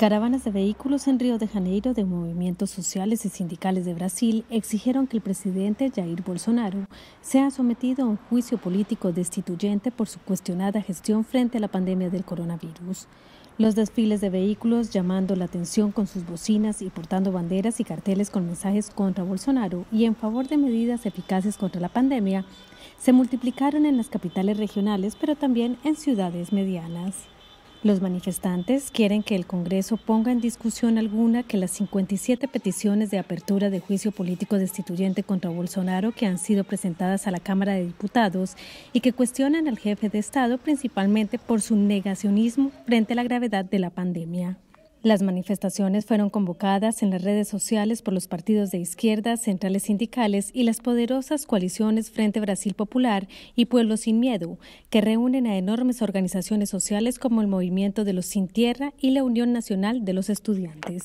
Caravanas de vehículos en Río de Janeiro de movimientos sociales y sindicales de Brasil exigieron que el presidente Jair Bolsonaro sea sometido a un juicio político destituyente por su cuestionada gestión frente a la pandemia del coronavirus. Los desfiles de vehículos llamando la atención con sus bocinas y portando banderas y carteles con mensajes contra Bolsonaro y en favor de medidas eficaces contra la pandemia se multiplicaron en las capitales regionales, pero también en ciudades medianas. Los manifestantes quieren que el Congreso ponga en discusión alguna que las 57 peticiones de apertura de juicio político destituyente contra Bolsonaro que han sido presentadas a la Cámara de Diputados y que cuestionan al jefe de Estado principalmente por su negacionismo frente a la gravedad de la pandemia. Las manifestaciones fueron convocadas en las redes sociales por los partidos de izquierda, centrales sindicales y las poderosas coaliciones Frente Brasil Popular y Pueblo Sin Miedo, que reúnen a enormes organizaciones sociales como el Movimiento de los Sin Tierra y la Unión Nacional de los Estudiantes.